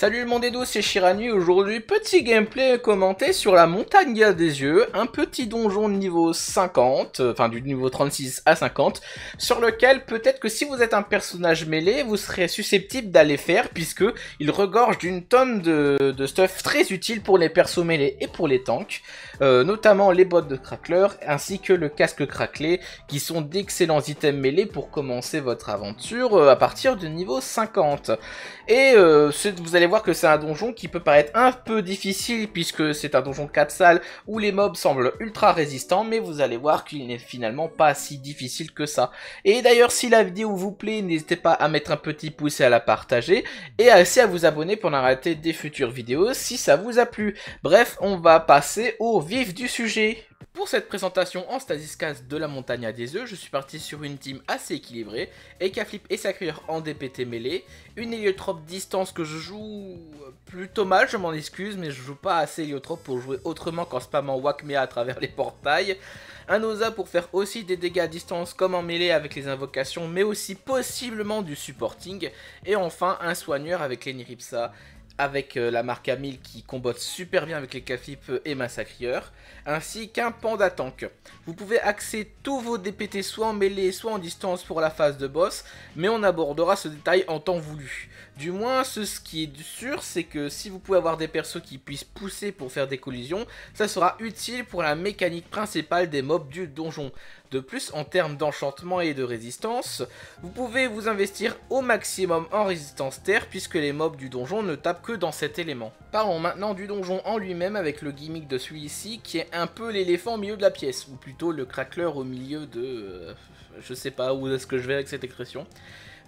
Salut le monde c'est Shirani, aujourd'hui petit gameplay commenté sur la montagne des yeux, un petit donjon de niveau 50, enfin du niveau 36 à 50, sur lequel peut-être que si vous êtes un personnage mêlé, vous serez susceptible d'aller faire, puisque il regorge d'une tonne de, stuff très utile pour les persos mêlés et pour les tanks, euh, notamment les bottes de crackler, ainsi que le casque craquelé, qui sont d'excellents items mêlés pour commencer votre aventure euh, à partir du niveau 50. Et euh, vous allez voir que c'est un donjon qui peut paraître un peu difficile puisque c'est un donjon 4 salles où les mobs semblent ultra résistants, mais vous allez voir qu'il n'est finalement pas si difficile que ça. Et d'ailleurs, si la vidéo vous plaît, n'hésitez pas à mettre un petit pouce et à la partager, et aussi à vous abonner pour n'arrêter des futures vidéos si ça vous a plu. Bref, on va passer au vif du sujet. Pour cette présentation en stasis case de la montagne à des œufs, je suis parti sur une team assez équilibrée, Ekaflip et Sacrier en DPT mêlée, une héliotrope distance que je joue plutôt mal, je m'en excuse, mais je joue pas assez héliotrope pour jouer autrement qu'en spammant Wakmea à travers les portails, un Oza pour faire aussi des dégâts à distance comme en mêlée avec les invocations, mais aussi possiblement du supporting, et enfin un soigneur avec les Niripsa avec euh, la marque Amil qui combotte super bien avec les Cafip euh, et massacreurs ainsi qu'un Panda Tank. Vous pouvez axer tous vos DPT soit en mêlée, soit en distance pour la phase de boss, mais on abordera ce détail en temps voulu. Du moins, ce, ce qui est sûr, c'est que si vous pouvez avoir des persos qui puissent pousser pour faire des collisions, ça sera utile pour la mécanique principale des mobs du donjon. De plus, en termes d'enchantement et de résistance, vous pouvez vous investir au maximum en résistance terre puisque les mobs du donjon ne tapent que dans cet élément. Parlons maintenant du donjon en lui-même avec le gimmick de celui-ci qui est un peu l'éléphant au milieu de la pièce, ou plutôt le crackler au milieu de... Euh, je sais pas où est-ce que je vais avec cette expression.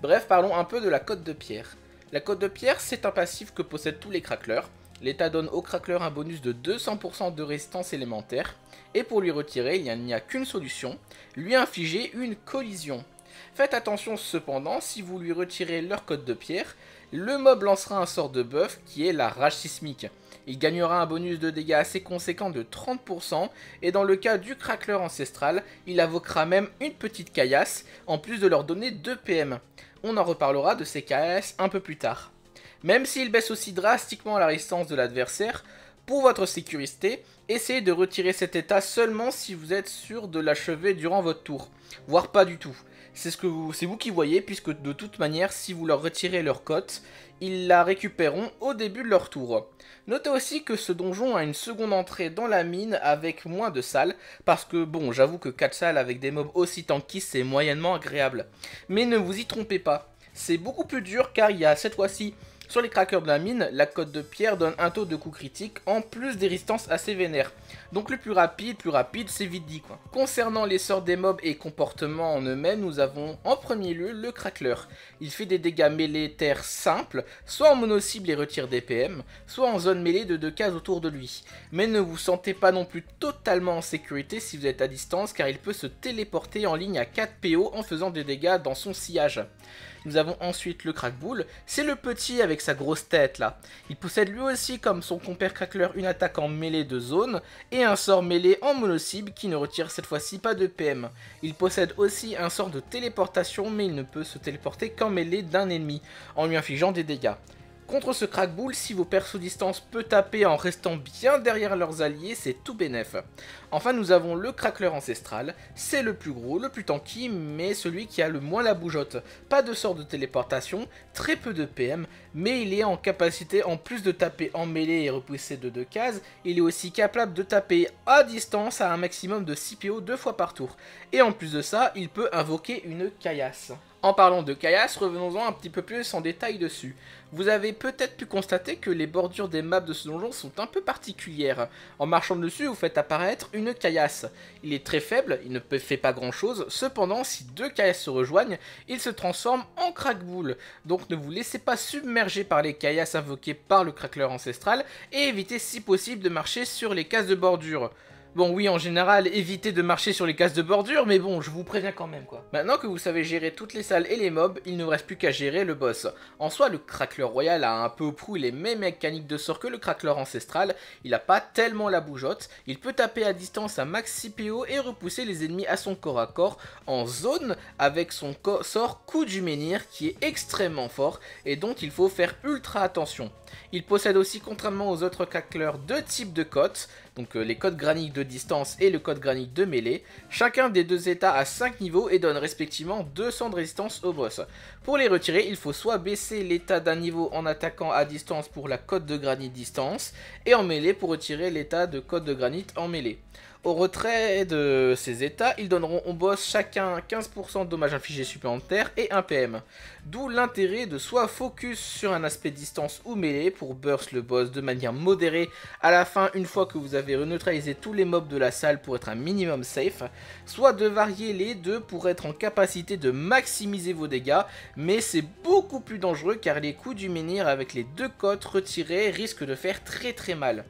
Bref, parlons un peu de la côte de pierre. La côte de pierre, c'est un passif que possèdent tous les cracklers, l'État donne au crackler un bonus de 200% de résistance élémentaire, et pour lui retirer, il n'y a qu'une solution, lui infliger une collision. Faites attention cependant, si vous lui retirez leur code de pierre, le mob lancera un sort de buff qui est la rage sismique. Il gagnera un bonus de dégâts assez conséquent de 30% et dans le cas du crackler ancestral, il invoquera même une petite caillasse en plus de leur donner 2 PM. On en reparlera de ces caillasses un peu plus tard. Même s'il baisse aussi drastiquement la résistance de l'adversaire, pour votre sécurité, essayez de retirer cet état seulement si vous êtes sûr de l'achever durant votre tour, voire pas du tout. C'est ce que vous, vous qui voyez, puisque de toute manière, si vous leur retirez leur cote, ils la récupéreront au début de leur tour. Notez aussi que ce donjon a une seconde entrée dans la mine avec moins de salles, parce que bon, j'avoue que 4 salles avec des mobs aussi tanky, c'est moyennement agréable. Mais ne vous y trompez pas, c'est beaucoup plus dur car il y a cette fois-ci sur les crackers de la mine, la cote de pierre donne un taux de coup critique en plus des résistances assez vénères. Donc le plus rapide, plus rapide, c'est vite dit quoi. Concernant l'essor des mobs et comportements en eux-mêmes, nous avons en premier lieu le crackler. Il fait des dégâts mêlés terre simples, soit en mono-cible et retire des PM, soit en zone mêlée de deux cases autour de lui. Mais ne vous sentez pas non plus totalement en sécurité si vous êtes à distance car il peut se téléporter en ligne à 4 PO en faisant des dégâts dans son sillage. Nous avons ensuite le Crackbull, c'est le petit avec sa grosse tête là. Il possède lui aussi comme son compère Crackler une attaque en mêlée de zone et un sort mêlé en monocible qui ne retire cette fois-ci pas de PM. Il possède aussi un sort de téléportation mais il ne peut se téléporter qu'en mêlé d'un ennemi, en lui infligeant des dégâts. Contre ce crackbull, si vos persos distance peut taper en restant bien derrière leurs alliés, c'est tout bénef. Enfin, nous avons le crackler ancestral, c'est le plus gros, le plus tanky, mais celui qui a le moins la bougeotte. Pas de sort de téléportation, très peu de PM, mais il est en capacité, en plus de taper en mêlée et repousser de deux cases, il est aussi capable de taper à distance à un maximum de 6 PO deux fois par tour. Et en plus de ça, il peut invoquer une caillasse. En parlant de caillasse, revenons-en un petit peu plus en détail dessus. Vous avez peut-être pu constater que les bordures des maps de ce donjon sont un peu particulières. En marchant dessus, vous faites apparaître une caillasse. Il est très faible, il ne fait pas grand chose, cependant si deux caillasses se rejoignent, il se transforme en crackboule. Donc ne vous laissez pas submerger par les caillasses invoquées par le crackler ancestral et évitez si possible de marcher sur les cases de bordure. Bon, oui, en général, évitez de marcher sur les cases de bordure, mais bon, je vous préviens quand même, quoi. Maintenant que vous savez gérer toutes les salles et les mobs, il ne reste plus qu'à gérer le boss. En soi, le Crackler Royal a un peu au prou les mêmes mécaniques de sort que le Crackler Ancestral, il n'a pas tellement la bougeotte, il peut taper à distance à max 6 PO et repousser les ennemis à son corps à corps en zone avec son sort Coup du Menhir qui est extrêmement fort et dont il faut faire ultra attention. Il possède aussi, contrairement aux autres crackler deux types de cotes, donc euh, les cotes graniques de distance et le code granit de mêlée. Chacun des deux états a 5 niveaux et donne respectivement 200 de résistance au boss. Pour les retirer, il faut soit baisser l'état d'un niveau en attaquant à distance pour la cote de granit distance, et en mêlée pour retirer l'état de code de granit en mêlée. Au retrait de ces états, ils donneront au boss chacun 15% de dommages infligés supplémentaires et 1 PM. D'où l'intérêt de soit focus sur un aspect distance ou mêlée pour burst le boss de manière modérée à la fin une fois que vous avez neutralisé tous les mobs de la salle pour être un minimum safe, soit de varier les deux pour être en capacité de maximiser vos dégâts, mais c'est beaucoup plus dangereux car les coups du menhir avec les deux cotes retirées risquent de faire très très mal.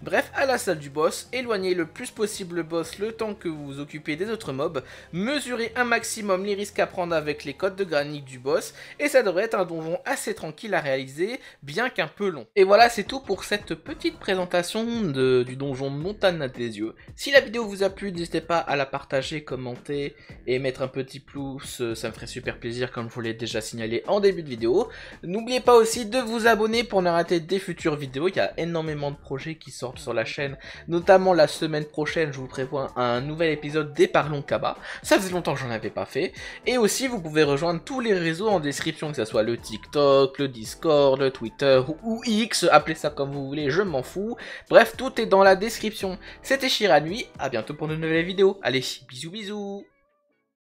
Bref, à la salle du boss, éloignez le plus possible boss le temps que vous vous occupez des autres mobs, mesurez un maximum les risques à prendre avec les codes de granit du boss, et ça devrait être un donjon assez tranquille à réaliser, bien qu'un peu long. Et voilà, c'est tout pour cette petite présentation de, du donjon Montagne à des yeux. Si la vidéo vous a plu, n'hésitez pas à la partager, commenter et mettre un petit pouce, ça me ferait super plaisir comme je vous l'ai déjà signalé en début de vidéo. N'oubliez pas aussi de vous abonner pour ne rater des futures vidéos, il y a énormément de projets qui sortent sur la chaîne, notamment la semaine prochaine je vous prévois un nouvel épisode des Parlons Kaba. Ça faisait longtemps que j'en avais pas fait. Et aussi, vous pouvez rejoindre tous les réseaux en description, que ce soit le TikTok, le Discord, le Twitter ou X, appelez ça comme vous voulez, je m'en fous. Bref, tout est dans la description. C'était Shiranui, à bientôt pour de nouvelles vidéos. Allez, bisous bisous